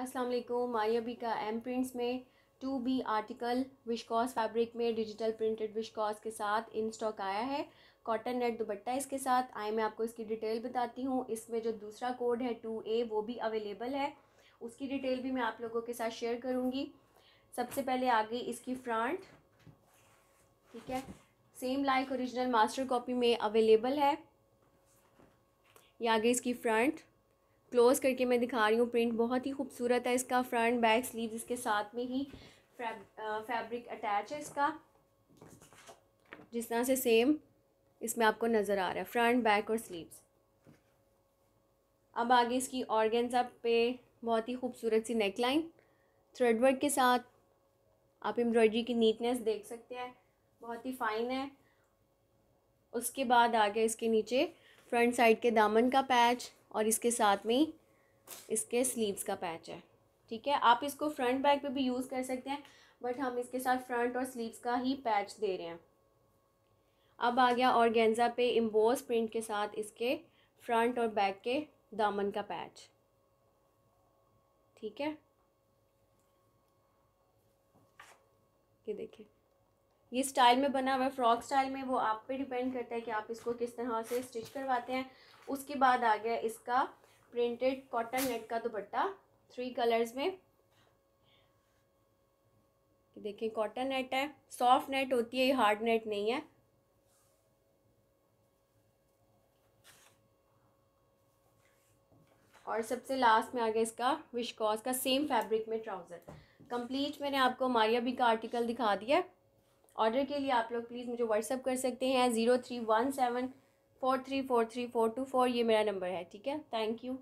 अस्सलाम वालेकुम मारियाबी का एम प्रिंट्स में two B article viscose fabric में डिजिटल प्रिंटेड विशकॉस के साथ इन स्टॉक आया है कॉटन नेट दुपट्टा इसके साथ आए मैं आपको इसकी डिटेल बताती हूँ इसमें जो दूसरा कोड है टू ए वो भी अवेलेबल है उसकी डिटेल भी मैं आप लोगों के साथ शेयर करूँगी सबसे पहले आ गई इसकी फ्रंट ठीक है same like original master copy में अवेलेबल है या आ गई इसकी फ्रंट क्लोज़ करके मैं दिखा रही हूँ प्रिंट बहुत ही खूबसूरत है इसका फ्रंट बैक स्लीव इसके साथ में ही फैब्रिक अटैच है इसका जिस तरह से सेम इसमें आपको नज़र आ रहा है फ्रंट बैक और स्लीव्स अब आगे इसकी ऑर्गेन्जा पे बहुत ही खूबसूरत सी नेक लाइन के साथ आप एम्ब्रॉयडरी की नीटनेस देख सकते हैं बहुत ही फाइन है उसके बाद आ गया इसके नीचे फ्रंट साइड के दामन का पैच और इसके साथ में इसके स्लीव्स का पैच है ठीक है आप इसको फ्रंट बैग पे भी यूज़ कर सकते हैं बट हम इसके साथ फ्रंट और स्लीव्स का ही पैच दे रहे हैं अब आ गया गेंज़ा पे इम्बोस प्रिंट के साथ इसके फ्रंट और बैक के दामन का पैच ठीक है ये देखिए ये स्टाइल में बना हुआ है फ्रॉक स्टाइल में वो आप पे डिपेंड करता है कि आप इसको किस तरह से स्टिच करवाते हैं उसके बाद आ गया इसका प्रिंटेड कॉटन नेट का दुपट्टा थ्री कलर्स में देखिए कॉटन नेट है सॉफ्ट नेट होती है ये हार्ड नेट नहीं है और सबसे लास्ट में आ गया इसका विशकॉस का सेम फैब्रिक में ट्राउज़र कंप्लीट मैंने आपको मारिया बी का आर्टिकल दिखा दिया ऑर्डर के लिए आप लोग प्लीज़ मुझे व्हाट्सअप कर सकते हैं zero three one seven four three four three four two four ये मेरा नंबर है ठीक है थैंक यू